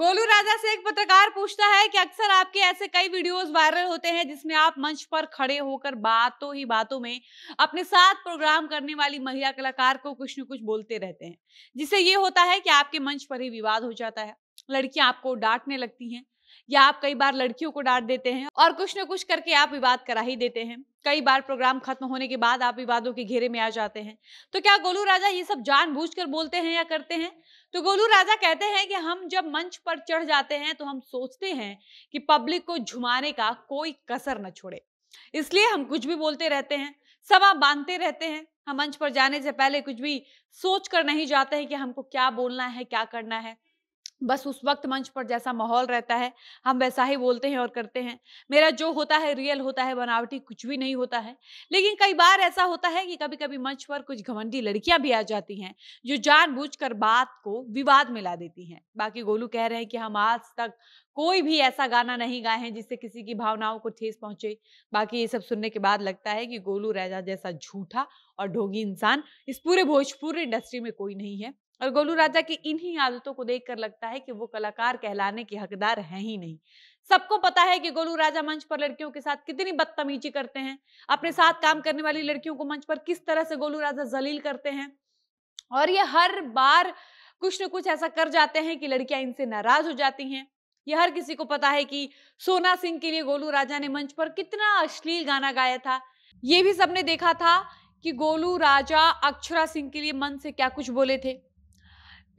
गोलू राजा से एक पत्रकार पूछता है कि अक्सर आपके ऐसे कई वीडियोस वायरल होते हैं जिसमें आप मंच पर खड़े होकर बातों ही बातों में अपने साथ प्रोग्राम करने वाली महिला कलाकार को कुछ न कुछ बोलते रहते हैं जिससे ये होता है कि आपके मंच पर ही विवाद हो जाता है लड़कियां आपको डांटने लगती हैं या आप कई बार लड़कियों को डांट देते हैं और कुछ ना कुछ करके आप विवाद करा ही देते हैं कई बार प्रोग्राम खत्म होने के बाद आप विवादों के घेरे में आ जाते हैं तो क्या गोलू राजा ये सब जानबूझकर बोलते हैं या करते हैं तो गोलू राजा कहते हैं कि हम जब मंच पर चढ़ जाते हैं तो हम सोचते हैं कि पब्लिक को झुमाने का कोई कसर न छोड़े इसलिए हम कुछ भी बोलते रहते हैं सभा बांधते रहते हैं हम मंच पर जाने से पहले कुछ भी सोच कर नहीं जाते हैं कि हमको क्या बोलना है क्या करना है बस उस वक्त मंच पर जैसा माहौल रहता है हम वैसा ही बोलते हैं और करते हैं मेरा जो होता है रियल होता है बनावटी कुछ भी नहीं होता है लेकिन कई बार ऐसा होता है कि कभी कभी मंच पर कुछ घमंडी लड़कियां भी आ जाती हैं जो जानबूझकर बात को विवाद में ला देती हैं बाकी गोलू कह रहे हैं कि हम आज तक कोई भी ऐसा गाना नहीं गाए हैं जिससे किसी की भावनाओं को ठेस पहुंचे बाकी ये सब सुनने के बाद लगता है कि गोलू राजा जैसा झूठा और ढोंगी इंसान इस पूरे भोजपुर इंडस्ट्री में कोई नहीं है और गोलू राजा की इन्हीं आदतों को देखकर लगता है कि वो कलाकार कहलाने के हकदार हैं ही नहीं सबको पता है कि गोलू राजा मंच पर लड़कियों के साथ कितनी बदतमीजी करते हैं अपने साथ काम करने वाली लड़कियों को मंच पर किस तरह से गोलू राजा जलील करते हैं और ये हर बार कुछ न कुछ ऐसा कर जाते हैं कि लड़कियां इनसे नाराज हो जाती हैं यह हर किसी को पता है कि सोना सिंह के लिए गोलू राजा ने मंच पर कितना अश्लील गाना गाया था ये भी सबने देखा था कि गोलू राजा अक्षरा सिंह के लिए मन से क्या कुछ बोले थे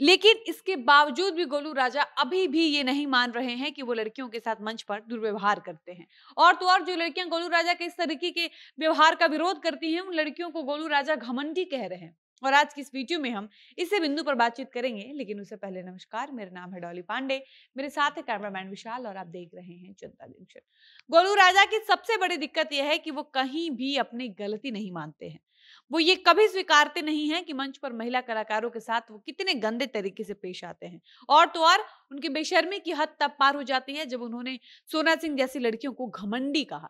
लेकिन इसके बावजूद भी गोलू राजा अभी भी ये नहीं मान रहे हैं कि वो लड़कियों के साथ मंच पर दुर्व्यवहार करते हैं और तो और जो लड़कियां गोलू राजा के इस तरीके के व्यवहार का विरोध करती हैं उन लड़कियों को गोलू राजा घमंडी कह रहे हैं और आज की इस वीडियो में हम इसे बिंदु पर बातचीत करेंगे लेकिन उससे पहले नमस्कार मेरा नाम है डॉली पांडे मेरे साथ है कैमरामैन विशाल और आप देख रहे हैं जनता जंक्शन गोलू राजा की सबसे बड़ी दिक्कत यह है कि वो कहीं भी अपनी गलती नहीं मानते हैं वो ये कभी स्वीकारते नहीं है कि मंच पर महिला कलाकारों के साथ वो कितने गंदे तरीके से पेश आते हैं और तो और उनकी बेशर्मी की हद तब पार हो जाती है जब उन्होंने सोना सिंह जैसी लड़कियों को घमंडी कहा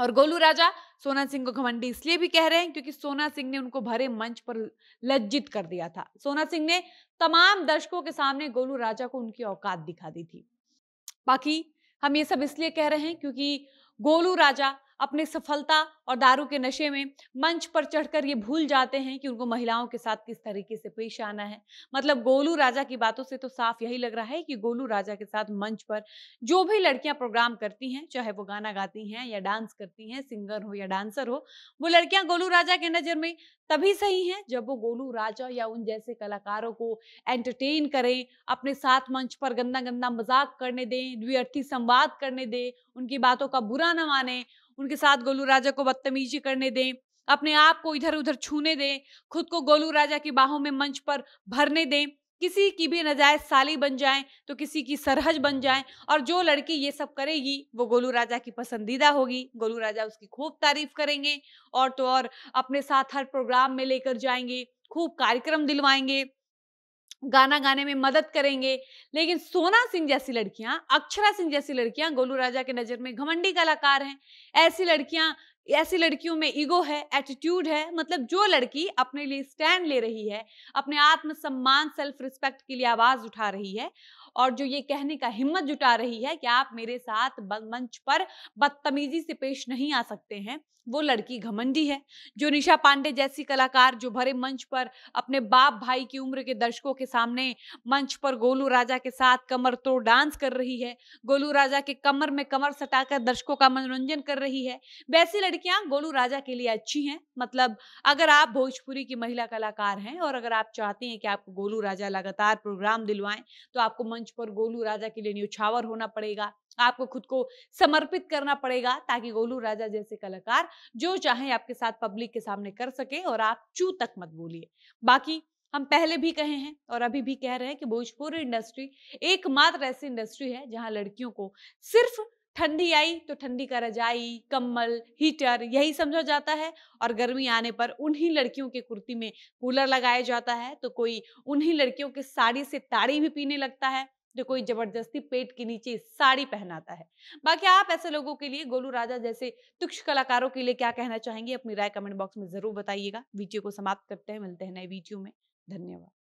और गोलू राजा सोना सिंह को घमंडी इसलिए भी कह रहे हैं क्योंकि सोना सिंह ने उनको भरे मंच पर लज्जित कर दिया था सोना सिंह ने तमाम दर्शकों के सामने गोलू राजा को उनकी औकात दिखा दी थी बाकी हम ये सब इसलिए कह रहे हैं क्योंकि गोलू राजा अपने सफलता और दारू के नशे में मंच पर चढ़कर ये भूल जाते हैं कि उनको महिलाओं के साथ किस तरीके से पेश आना है मतलब गोलू राजा की बातों से तो साफ यही लग रहा है कि गोलू राजा के साथ मंच पर जो भी लड़कियां प्रोग्राम करती हैं चाहे वो गाना गाती हैं या डांस करती हैं सिंगर हो या डांसर हो वो लड़कियां गोलू राजा के नज़र में तभी सही हैं जब वो गोलू राजा या उन जैसे कलाकारों को एंटरटेन करें अपने साथ मंच पर गंदा गंदा मजाक करने दें द्व्यर्थी संवाद करने दें उनकी बातों का बुरा ना माने उनके साथ गोलू राजा को बदतमीजी करने दें अपने आप को इधर उधर छूने दें खुद को गोलू राजा की बाहों में मंच पर भरने दें किसी की भी नजायज साली बन जाए तो किसी की सरहज बन जाए और जो लड़की ये सब करेगी वो गोलू राजा की पसंदीदा होगी गोलू राजा उसकी खूब तारीफ करेंगे और तो और अपने साथ हर प्रोग्राम में लेकर जाएंगे खूब कार्यक्रम दिलवाएंगे गाना गाने में मदद करेंगे लेकिन सोना सिंह जैसी लड़कियां अक्षरा सिंह जैसी लड़कियां गोलू राजा के नजर में घमंडी कलाकार हैं ऐसी लड़कियां ऐसी लड़कियों में ईगो है एटीट्यूड है मतलब जो लड़की अपने लिए स्टैंड ले रही है अपने आत्मसम्मान सेल्फ रिस्पेक्ट के लिए आवाज उठा रही है और जो ये कहने का हिम्मत जुटा रही है कि आप मेरे साथ मंच पर बदतमीजी से पेश नहीं आ सकते हैं वो लड़की घमंडी है जो निशा पांडे जैसी कलाकार जो भरे मंच पर अपने बाप भाई की उम्र के दर्शकों के सामने मंच पर गोलू राजा के साथ कमर तोड़ डांस कर रही है गोलू राजा के कमर में कमर सटाकर दर्शकों का मनोरंजन कर रही है वैसी लड़की लड़कियां हाँ, गोलू राजा के लिए अच्छी हैं मतलब अगर आप भोजपुरी की महिला कलाकार हैं और अगर आप चाहते हैं कि आपको गोलू राजा लगातार प्रोग्राम दिलवाएं तो आपको मंच पर गोलू राजा के लिए न्यूछावर होना पड़ेगा आपको खुद को समर्पित करना पड़ेगा ताकि गोलू राजा जैसे कलाकार जो चाहे आपके साथ पब्लिक के सामने कर सके और आप चू तक मत बोलिए बाकी हम पहले भी कहे हैं और अभी भी कह रहे हैं कि भोजपुरी इंडस्ट्री एकमात्र ऐसी इंडस्ट्री है जहां लड़कियों को सिर्फ ठंडी आई तो ठंडी का रजाई कम्बल हीटर यही समझा जाता है और गर्मी आने पर उन्हीं लड़कियों के कुर्ती में कूलर लगाया जाता है तो कोई उन्हीं लड़कियों के साड़ी से ताड़ी भी पीने लगता है तो कोई जबरदस्ती पेट के नीचे साड़ी पहनाता है बाकी आप ऐसे लोगों के लिए गोलू राजा जैसे तुक्ष कलाकारों के लिए क्या कहना चाहेंगे अपनी राय कमेंट बॉक्स में जरूर बताइएगा वीडियो को समाप्त करते हैं मिलते हैं नए वीडियो में धन्यवाद